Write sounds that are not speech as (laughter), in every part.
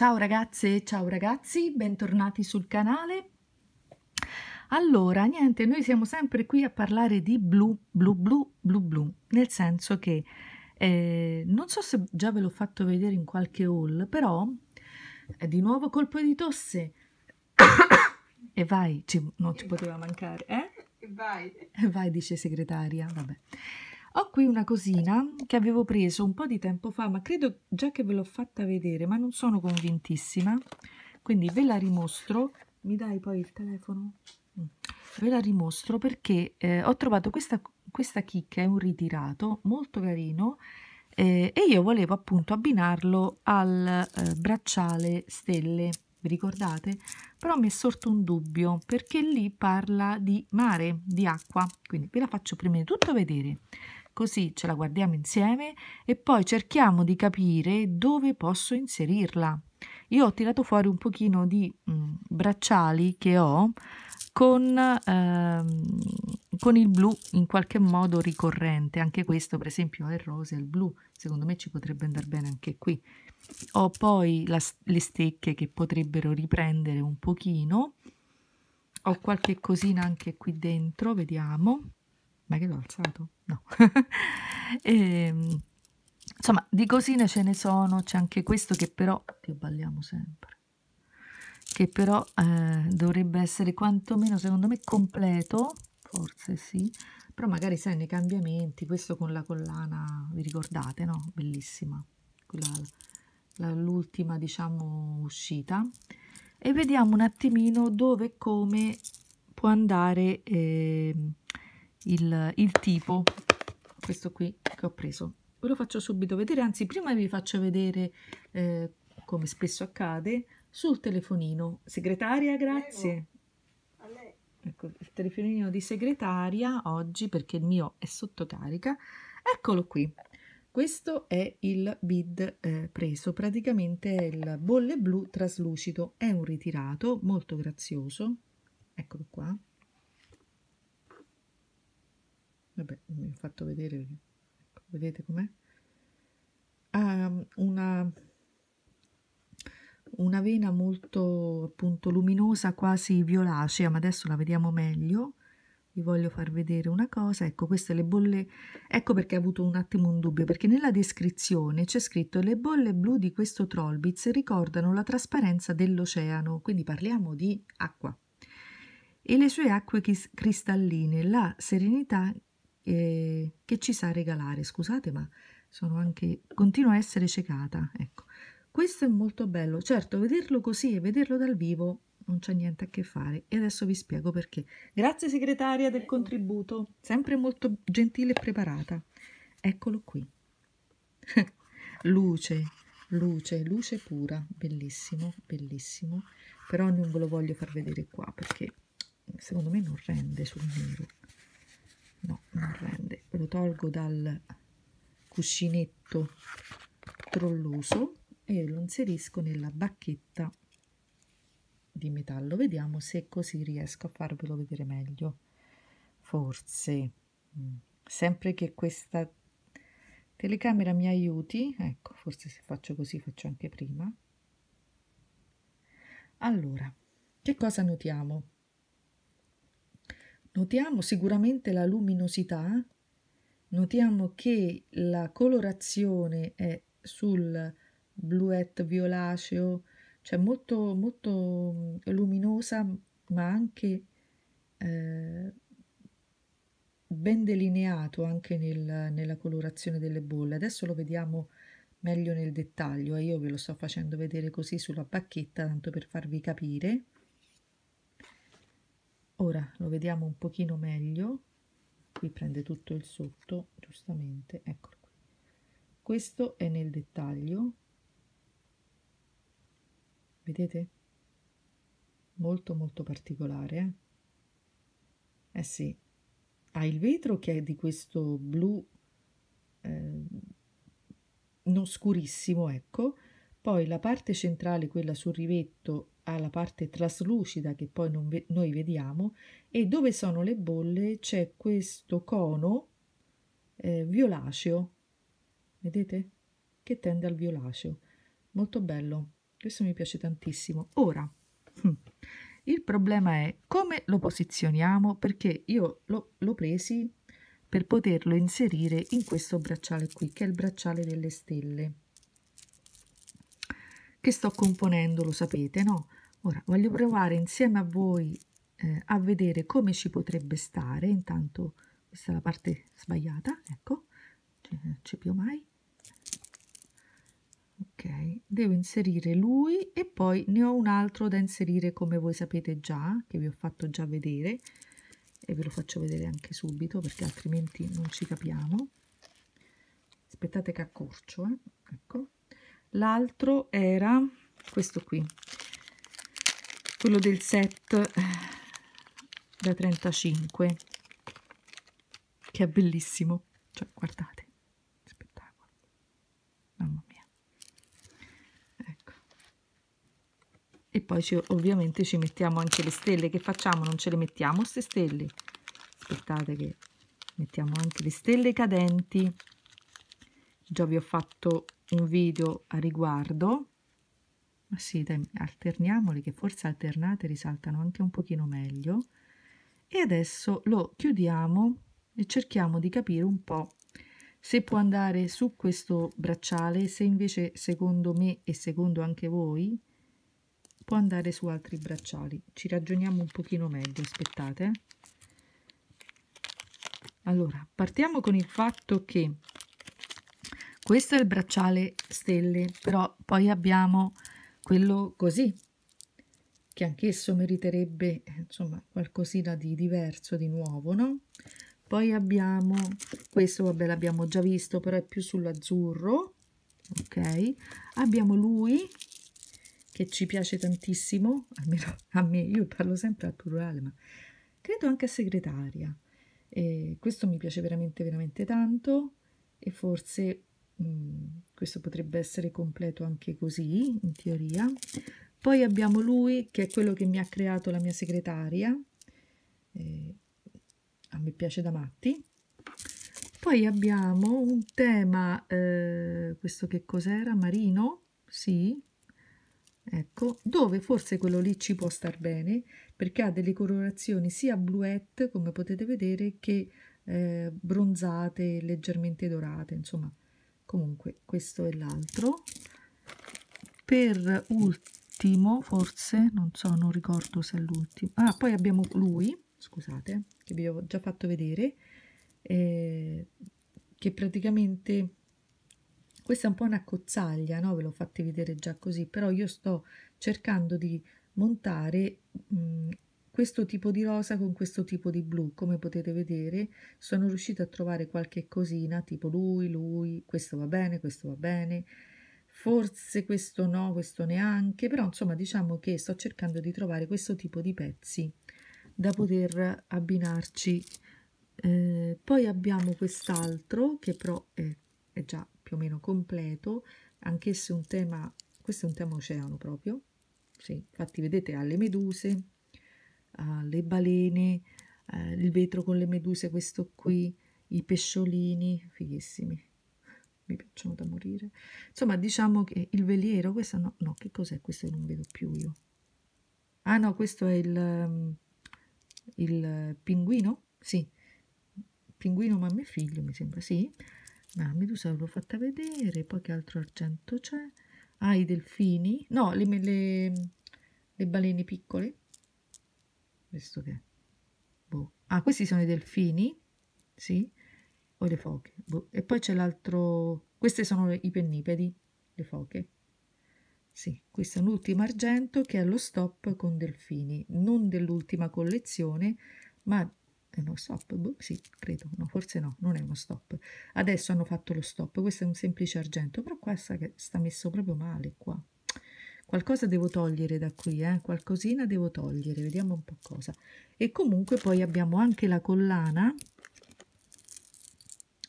Ciao ragazze e ciao ragazzi, bentornati sul canale. Allora, niente, noi siamo sempre qui a parlare di blu, blu, blu, blu, blu, nel senso che eh, non so se già ve l'ho fatto vedere in qualche haul, però è di nuovo colpo di tosse. (coughs) e vai, ci, non ci poteva mancare, eh? E vai. E vai, dice segretaria, vabbè. Ho qui una cosina che avevo preso un po' di tempo fa, ma credo già che ve l'ho fatta vedere, ma non sono convintissima, quindi ve la rimostro. Mi dai poi il telefono? Mm. Ve la rimostro perché eh, ho trovato questa, questa chicca, è un ritirato molto carino eh, e io volevo appunto abbinarlo al eh, bracciale stelle, vi ricordate? Però mi è sorto un dubbio perché lì parla di mare, di acqua, quindi ve la faccio prima di tutto vedere. Così ce la guardiamo insieme e poi cerchiamo di capire dove posso inserirla. Io ho tirato fuori un pochino di mh, mm, bracciali che ho con, ehm, con il blu in qualche modo ricorrente. Anche questo, per esempio, è il rosa e il blu. Secondo me ci potrebbe andare bene anche qui. Ho poi la, le stecche che potrebbero riprendere un pochino. Ho qualche cosina anche qui dentro, vediamo ma che l'ho alzato? no (laughs) e, ehm, insomma di cosine ce ne sono c'è anche questo che però che balliamo sempre che però eh, dovrebbe essere quantomeno secondo me completo forse sì però magari sai nei cambiamenti questo con la collana vi ricordate no bellissima l'ultima diciamo uscita e vediamo un attimino dove e come può andare eh, il, il tipo questo qui che ho preso ve lo faccio subito vedere anzi prima vi faccio vedere eh, come spesso accade sul telefonino segretaria grazie ecco il telefonino di segretaria oggi perché il mio è sotto carica eccolo qui questo è il bid eh, preso praticamente è il bolle blu traslucido è un ritirato molto grazioso eccolo qua vabbè vi ho fatto vedere ecco, vedete com'è ha ehm, una, una vena molto appunto luminosa quasi violacea ma adesso la vediamo meglio vi voglio far vedere una cosa ecco queste le bolle ecco perché ho avuto un attimo un dubbio perché nella descrizione c'è scritto le bolle blu di questo trollbitz ricordano la trasparenza dell'oceano quindi parliamo di acqua e le sue acque cristalline la serenità eh, che ci sa regalare. Scusate, ma sono anche continuo a essere ciecata. Ecco, questo è molto bello. Certo, vederlo così e vederlo dal vivo non c'è niente a che fare e adesso vi spiego perché. Grazie segretaria del contributo, sempre molto gentile e preparata. Eccolo qui. (laughs) luce, luce, luce pura, bellissimo, bellissimo, però non ve lo voglio far vedere qua perché secondo me non rende sul nero no non rende lo tolgo dal cuscinetto trolloso e lo inserisco nella bacchetta di metallo vediamo se così riesco a farvelo vedere meglio forse mm. sempre che questa telecamera mi aiuti ecco forse se faccio così faccio anche prima allora che cosa notiamo Notiamo sicuramente la luminosità, notiamo che la colorazione è sul bluette violaceo, cioè molto, molto mm, luminosa ma anche eh, ben delineato anche nel, nella colorazione delle bolle. Adesso lo vediamo meglio nel dettaglio e io ve lo sto facendo vedere così sulla bacchetta tanto per farvi capire. Ora lo vediamo un pochino meglio, qui prende tutto il sotto, giustamente, eccolo qui. Questo è nel dettaglio, vedete? Molto molto particolare, eh? Eh sì, ha il vetro che è di questo blu eh, non scurissimo, ecco, poi la parte centrale, quella sul rivetto, ha la parte traslucida che poi ve- noi vediamo e dove sono le bolle c'è questo cono eh, violaceo, vedete? Che tende al violaceo. Molto bello, questo mi piace tantissimo. Ora, hm, il problema è come lo posizioniamo perché io lo, l'ho presi per poterlo inserire in questo bracciale qui che è il bracciale delle stelle che sto componendo, lo sapete, no? Ora voglio provare insieme a voi eh, a vedere come ci potrebbe stare, intanto questa è la parte sbagliata, ecco, cioè, non c'è più mai. Ok, devo inserire lui e poi ne ho un altro da inserire come voi sapete già, che vi ho fatto già vedere e ve lo faccio vedere anche subito perché altrimenti non ci capiamo. Aspettate che accorcio, eh? ecco l'altro era questo qui quello del set eh, da 35 che è bellissimo cioè guardate spettacolo mamma mia ecco e poi ci, ovviamente ci mettiamo anche le stelle che facciamo non ce le mettiamo queste stelle aspettate che mettiamo anche le stelle cadenti già vi ho fatto un video a riguardo ma sì dai, alterniamoli che forse alternate risaltano anche un pochino meglio e adesso lo chiudiamo e cerchiamo di capire un po' se può andare su questo bracciale se invece secondo me e secondo anche voi può andare su altri bracciali ci ragioniamo un pochino meglio aspettate eh. allora partiamo con il fatto che questo è il bracciale stelle però poi abbiamo quello così che anch'esso meriterebbe insomma qualcosina di diverso di nuovo no poi abbiamo questo vabbè l'abbiamo già visto però è più sull'azzurro ok abbiamo lui che ci piace tantissimo almeno a me io parlo sempre al plurale ma credo anche a segretaria e questo mi piace veramente veramente tanto e forse Mm, questo potrebbe essere completo anche così in teoria poi abbiamo lui che è quello che mi ha creato la mia segretaria eh, a me piace da matti poi abbiamo un tema eh, questo che cos'era marino sì ecco dove forse quello lì ci può star bene perché ha delle colorazioni sia bluette come potete vedere che eh, bronzate leggermente dorate insomma comunque questo è l'altro per ultimo forse non so non ricordo se è l'ultimo ah poi abbiamo lui scusate che vi ho già fatto vedere eh, che praticamente questa è un po' una cozzaglia no ve l'ho fatte vedere già così però io sto cercando di montare mh, mm, questo tipo di rosa con questo tipo di blu come potete vedere sono riuscita a trovare qualche cosina tipo lui lui questo va bene questo va bene forse questo no questo neanche però insomma diciamo che sto cercando di trovare questo tipo di pezzi da poter abbinarci eh, poi abbiamo quest'altro che però è, è già più o meno completo anch'esso un tema questo è un tema oceano proprio sì, infatti vedete ha le meduse uh, le balene, uh, il vetro con le meduse, questo qui, i pesciolini, fighissimi, mi piacciono da morire. Insomma, diciamo che il veliero, questo no, no, che cos'è? Questo non vedo più io. Ah no, questo è il, um, il pinguino, sì, pinguino mamma e figlio, mi sembra, sì. Ma la medusa l'ho fatta vedere, poi che altro argento c'è? Ah, i delfini, no, le, le, le balene piccole, visto che... Boh. Ah, questi sono i delfini, sì, o le foche. Boh. E poi c'è l'altro... Queste sono i pennipedi, le foche. Sì, questo è un ultimo argento che è lo stop con delfini, non dell'ultima collezione, ma è uno stop? Boh, sì, credo, no, forse no, non è uno stop. Adesso hanno fatto lo stop, questo è un semplice argento, però qua sta, sta messo proprio male qua qualcosa devo togliere da qui eh? qualcosina devo togliere vediamo un po cosa e comunque poi abbiamo anche la collana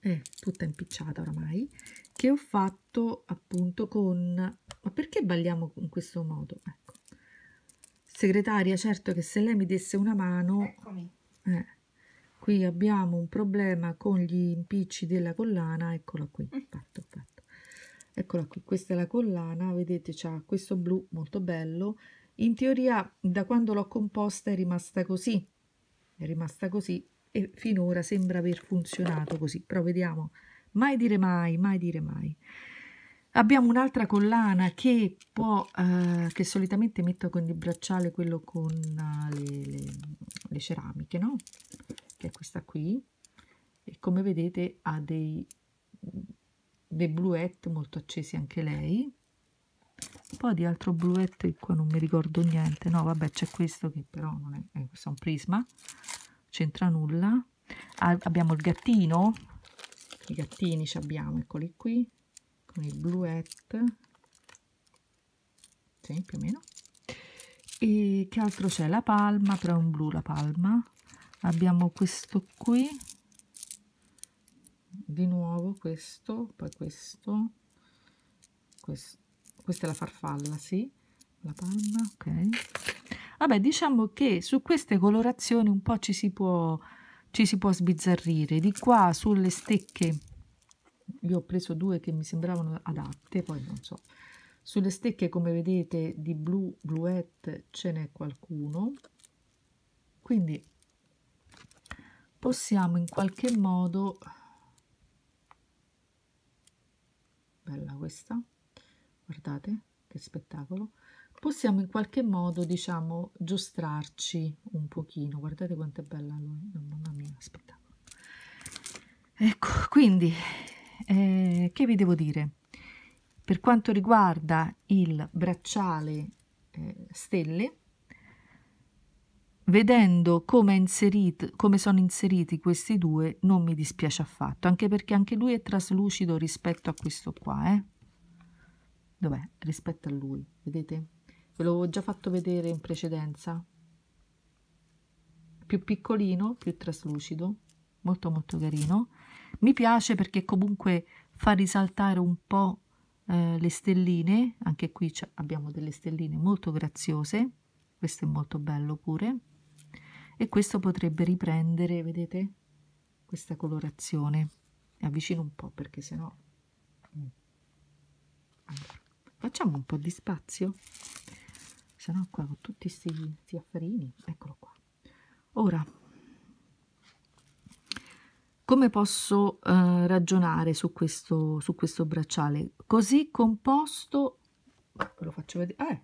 eh, tutta impicciata oramai che ho fatto appunto con ma perché balliamo in questo modo ecco segretaria certo che se lei mi desse una mano Eccomi. Eh, qui abbiamo un problema con gli impicci della collana eccola qui mm. fatto eccola qui questa è la collana vedete c'è questo blu molto bello in teoria da quando l'ho composta è rimasta così è rimasta così e finora sembra aver funzionato così però vediamo mai dire mai mai dire mai abbiamo un'altra collana che può eh, che solitamente metto con il bracciale quello con uh, le, le, le ceramiche no che è questa qui e come vedete ha dei dei bluette molto accesi anche lei un po' di altro bluette qua non mi ricordo niente no vabbè c'è questo che però non è, eh, questo è un prisma c'entra nulla ah, abbiamo il gattino i gattini ci abbiamo eccoli qui con il bluette sì, più o meno e che altro c'è la palma però è un blu la palma abbiamo questo qui di nuovo questo poi questo, questo questa è la farfalla sì la palma ok vabbè diciamo che su queste colorazioni un po ci si può ci si può sbizzarrire di qua sulle stecche io ho preso due che mi sembravano adatte poi non so sulle stecche come vedete di blu bluette ce n'è qualcuno quindi possiamo in qualche modo bella questa guardate che spettacolo possiamo in qualche modo diciamo giostrarci un pochino guardate quanto è bella lui mamma mia spettacolo ecco quindi eh, che vi devo dire per quanto riguarda il bracciale eh, stelle vedendo come, inserito, come, sono inseriti questi due non mi dispiace affatto, anche perché anche lui è traslucido rispetto a questo qua, eh? Dov'è? Rispetto a lui, vedete? Ve l'avevo già fatto vedere in precedenza. Più piccolino, più traslucido, molto molto carino. Mi piace perché comunque fa risaltare un po' eh, le stelline, anche qui abbiamo delle stelline molto graziose, questo è molto bello pure e questo potrebbe riprendere, vedete, questa colorazione. Mi avvicino un po' perché sennò... Mm. Allora, facciamo un po' di spazio, sennò qua con tutti questi affarini, eccolo qua. Ora, come posso eh, ragionare su questo, su questo bracciale? Così composto, ve lo faccio vedere, eh,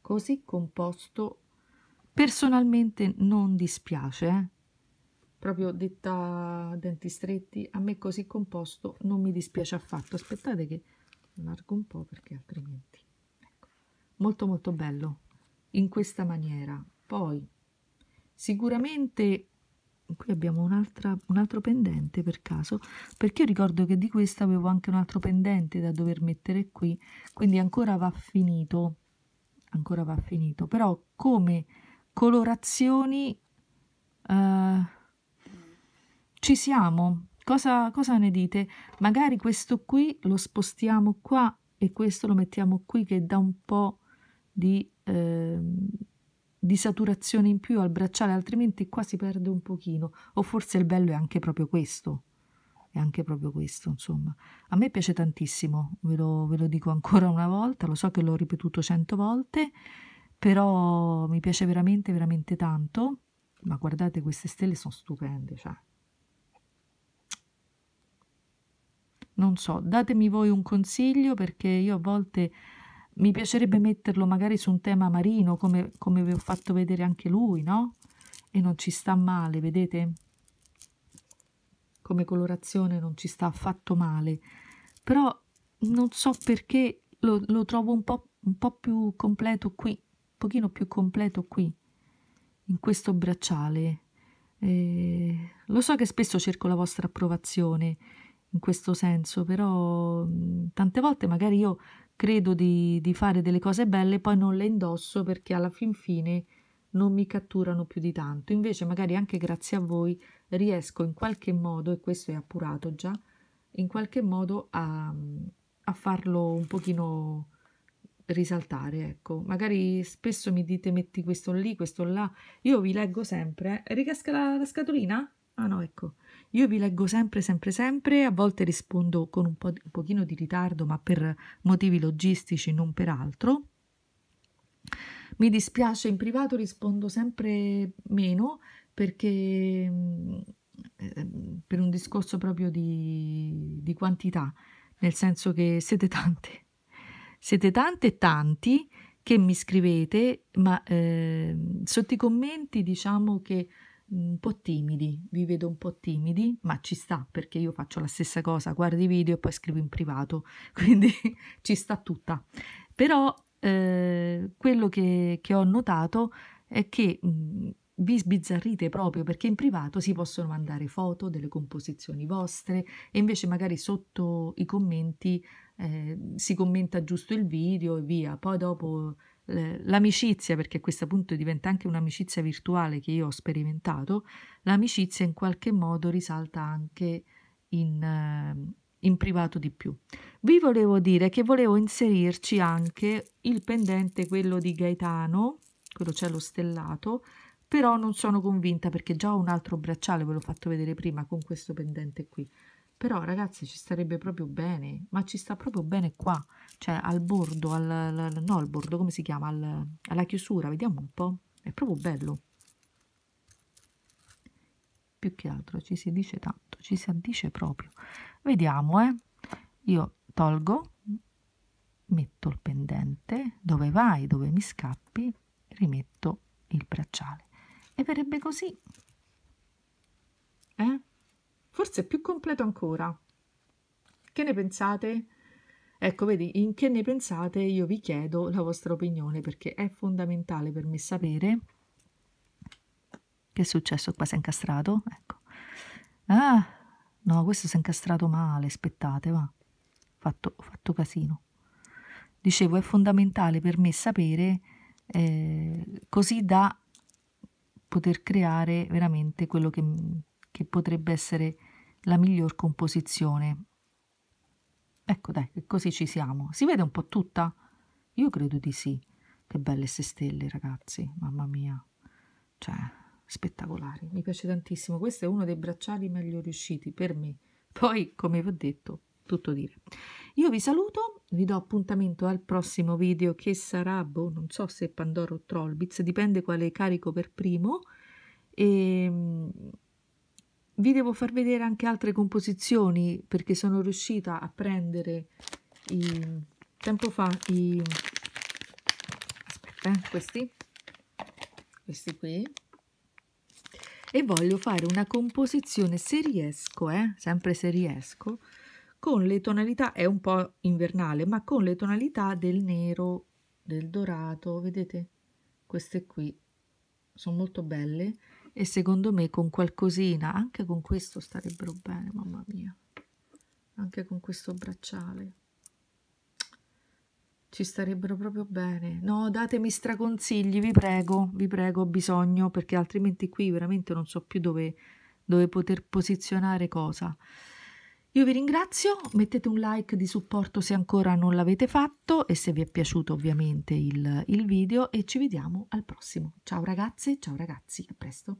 così composto Personalmente non dispiace, eh? proprio detta denti stretti, a me così composto non mi dispiace affatto. Aspettate che allargo un po' perché altrimenti... Ecco. Molto molto bello, in questa maniera. Poi, sicuramente, qui abbiamo un, un altro pendente per caso, perché io ricordo che di questa avevo anche un altro pendente da dover mettere qui, quindi ancora va finito, ancora va finito, però come colorazioni uh, ci siamo. Cosa, cosa ne dite? Magari questo qui lo spostiamo qua e questo lo mettiamo qui che dà un po' di, eh, di saturazione in più al bracciale, altrimenti qua si perde un pochino. O forse il bello è anche proprio questo. È anche proprio questo, insomma. A me piace tantissimo, ve lo, ve lo dico ancora una volta, lo so che l'ho ripetuto cento volte però mi piace veramente veramente tanto ma guardate queste stelle sono stupende cioè non so datemi voi un consiglio perché io a volte mi piacerebbe metterlo magari su un tema marino come, come vi ho fatto vedere anche lui no e non ci sta male vedete come colorazione non ci sta affatto male però non so perché lo, lo trovo un po', un po più completo qui pochino più completo qui, in questo bracciale. Eh, lo so che spesso cerco la vostra approvazione in questo senso, però tante volte magari io credo di, di fare delle cose belle, poi non le indosso perché alla fin fine non mi catturano più di tanto. Invece magari anche grazie a voi riesco in qualche modo, e questo è appurato già, in qualche modo a, a farlo un pochino risaltare, ecco. Magari spesso mi dite metti questo lì, questo là. Io vi leggo sempre. Eh. Ricasca la, la scatolina? Ah no, ecco. Io vi leggo sempre, sempre, sempre. A volte rispondo con un, po di, un pochino di ritardo, ma per motivi logistici, non per altro. Mi dispiace, in privato rispondo sempre meno perché mm, eh, per un discorso proprio di, di quantità, nel senso che siete tante siete tante e tanti che mi scrivete, ma eh, sotto i commenti diciamo che mhmm, un po' timidi, vi vedo un po' timidi, ma ci sta perché io faccio la stessa cosa, guardo i video e poi scrivo in privato, (laughs) quindi ci sta tutta. Però eh, quello che, che, ho notato è che mh, mhmm, vi sbizzarrite proprio perché in privato si possono mandare foto delle composizioni vostre e invece magari sotto i commenti eh, si commenta giusto il video e via. Poi dopo eh, l'amicizia, perché a questo punto diventa anche un'amicizia virtuale che io ho sperimentato, l'amicizia in qualche modo risalta anche in... Eh, in privato di più. Vi volevo dire che volevo inserirci anche il pendente, quello di Gaetano, quello cielo stellato, però non sono convinta perché già ho un altro bracciale, ve l'ho fatto vedere prima, con questo pendente qui. Però ragazzi ci starebbe proprio bene, ma ci sta proprio bene qua, cioè al bordo, al, al, no al bordo, come si chiama, al, alla chiusura, vediamo un po', è proprio bello. Più che altro ci si dice tanto, ci si addice proprio. Vediamo, eh. Io tolgo, metto il pendente, dove vai, dove mi scappi, rimetto il bracciale e verrebbe così. Eh? Forse è più completo ancora. Che ne pensate? Ecco, vedi, in che ne pensate? Io vi chiedo la vostra opinione perché è fondamentale per me sapere che è successo qua, si è incastrato, ecco. Ah, no, questo si è incastrato male, aspettate, va. Fatto, fatto casino. Dicevo, è fondamentale per me sapere eh, così da poter creare veramente quello che, che potrebbe essere la miglior composizione. Ecco dai, così ci siamo. Si vede un po' tutta? Io credo di sì. Che belle queste stelle, ragazzi, mamma mia. Cioè, spettacolari, mi piace tantissimo. Questo è uno dei bracciali meglio riusciti per me. Poi, come vi ho detto, tutto dire. Io vi saluto vi do appuntamento al prossimo video che sarà, boh, non so se Pandoro o Trollbits, dipende quale carico per primo. E, ehm, vi devo far vedere anche altre composizioni perché sono riuscita a prendere i, tempo fa i... aspetta, eh, questi, questi qui. E voglio fare una composizione, se riesco, eh, sempre se riesco, con le tonalità, è un po' invernale, ma con le tonalità del nero, del dorato, vedete? Queste qui sono molto belle e secondo me con qualcosina, anche con questo starebbero bene, mamma mia, anche con questo bracciale. Ci starebbero proprio bene. No, datemi straconsigli, vi prego, vi prego, ho bisogno, perché altrimenti qui veramente non so più dove, dove poter posizionare cosa. Io vi ringrazio, mettete un like di supporto se ancora non l'avete fatto e se vi è piaciuto ovviamente il, il video e ci vediamo al prossimo. Ciao ragazze, ciao ragazzi, a presto.